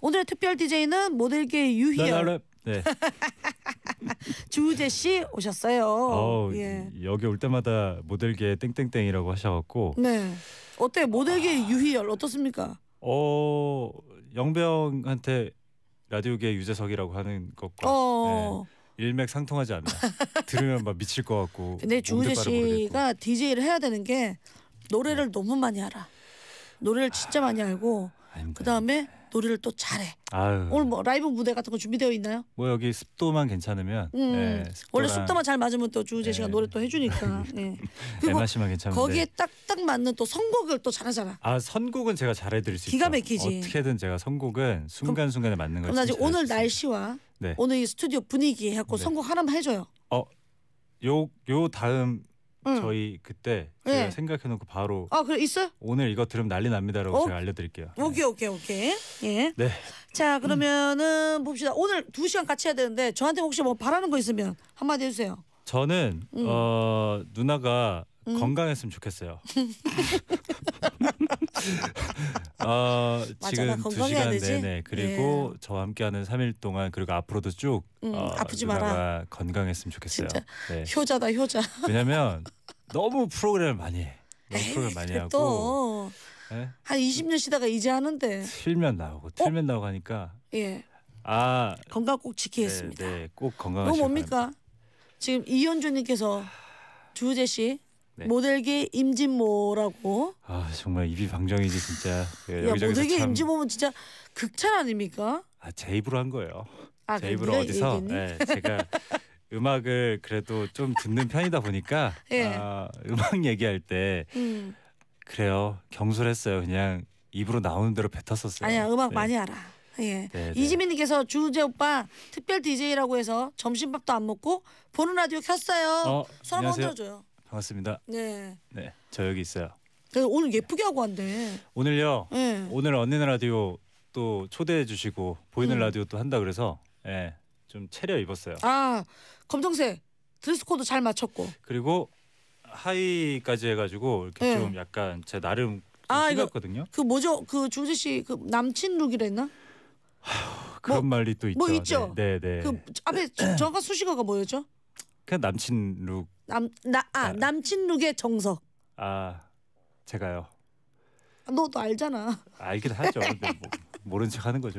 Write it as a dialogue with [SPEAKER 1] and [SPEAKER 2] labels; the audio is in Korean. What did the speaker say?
[SPEAKER 1] 오늘의 특별 DJ는 모델계 유희열.
[SPEAKER 2] 네. 네.
[SPEAKER 1] 주우재 씨 오셨어요. 어우, 예.
[SPEAKER 2] 여기 올 때마다 모델계 땡땡땡이라고 하셔갖고.
[SPEAKER 1] 네. 어때 모델계 아... 유희열 어떻습니까?
[SPEAKER 2] 어 영병한테 라디오계 유재석이라고 하는 것과
[SPEAKER 1] 어...
[SPEAKER 2] 네, 일맥상통하지 않나. 들으면 막 미칠 것 같고. 근데 주우재 씨가
[SPEAKER 1] DJ를 해야 되는 게 노래를 네. 너무 많이 알아. 노래를 진짜 많이 알고 그 다음에 노래를 또 잘해.
[SPEAKER 2] 아유. 오늘 뭐 라이브
[SPEAKER 1] 무대 같은 거 준비되어 있나요?
[SPEAKER 2] 뭐 여기 습도만 괜찮으면. 음. 네, 습도랑... 원래 습도만
[SPEAKER 1] 잘 맞으면 또 주우재 씨가 네. 노래 또 해주니까. 네. 네.
[SPEAKER 2] 그리고 거기에
[SPEAKER 1] 딱딱 맞는 또 선곡을 또 잘하잖아.
[SPEAKER 2] 아 선곡은 제가 잘해드릴 수 기가 막히지. 있죠. 어떻게든 제가 선곡은 순간순간에 맞는 걸. 그럼 나
[SPEAKER 1] 오늘 날씨와 네. 오늘 이 스튜디오 분위기 해갖고 네. 선곡 하나만 해줘요.
[SPEAKER 2] 어, 요 요 다음 응. 저희 그때 제가 예. 생각해놓고 바로 아 그래 있어요? 오늘 이거 들으면 난리 납니다라고 어? 제가 알려드릴게요.
[SPEAKER 1] 오케이 네. 오케이 오케이 예. 네. 자 그러면은 음. 봅시다. 오늘 두 시간 같이 해야 되는데 저한테 혹시 뭐 바라는 거 있으면 한마디 해주세요.
[SPEAKER 2] 저는 음. 어 누나가 음. 건강했으면 좋겠어요. 어, 맞아, 지금 두 시간 내내 그리고 예. 저와 함께하는 3일 동안 그리고 앞으로도 쭉 음, 어, 아프지 마라 건강했으면 좋겠어요. 진짜 네.
[SPEAKER 1] 효자다 효자.
[SPEAKER 2] 왜냐면 너무 프로그램을 많이 해. 너무 프로그램 많이 하고
[SPEAKER 1] 한 20년 예? 쉬다가 이제 하는데
[SPEAKER 2] 틀면 나오고 어? 틀면 나오고 하니까 예아 건강 꼭 지키겠습니다. 네, 네, 꼭건강하시
[SPEAKER 1] 뭡니까? 바랍니다. 지금 이현주님께서 주우재 씨 네. 모델계 임진모라고.
[SPEAKER 2] 아 정말 입이 방정이지 진짜. 그 야 모델계 참...
[SPEAKER 1] 임진모면 진짜 극찬 아닙니까?
[SPEAKER 2] 아제 입으로 한 거예요. 아, 제 입으로 어디서 네, 제가 음악을 그래도 좀 듣는 편이다 보니까 예. 아, 음악 얘기할 때 음. 그래요 경솔했어요 그냥 입으로 나오는 대로 뱉었었어요 아니야 음악 네. 많이 알아
[SPEAKER 1] 예. 네, 네. 이지민님께서 주우재 오빠 특별 DJ라고 해서 점심밥도 안 먹고 보는 라디오 켰어요 어, 사람 어, 녕하세요 반갑습니다 네.
[SPEAKER 2] 네, 저 여기 있어요
[SPEAKER 1] 네, 오늘 예쁘게 하고 왔네
[SPEAKER 2] 오늘요 예. 오늘 언니네 라디오 또 초대해 주시고 보이는 음. 라디오 또 한다 그래서 예. 좀 차려 입었어요.
[SPEAKER 1] 아 검정색 드레스 코드 잘 맞췄고.
[SPEAKER 2] 그리고 하의까지 해가지고 이렇게 네. 좀 약간 제 나름 아 이거 든요그
[SPEAKER 1] 뭐죠? 그 중세 씨그 남친 룩이라 했나?
[SPEAKER 2] 그런 뭐, 말이 또 있죠. 뭐 있죠. 네, 네. 네. 그
[SPEAKER 1] 앞에 정확한 수식어가 뭐였죠?
[SPEAKER 2] 그냥 남친 룩.
[SPEAKER 1] 남나 아, 아. 남친 룩의 정석.
[SPEAKER 2] 아 제가요. 아, 너도 알잖아. 알긴 하죠. 뭐, 모른 척 하는 거죠.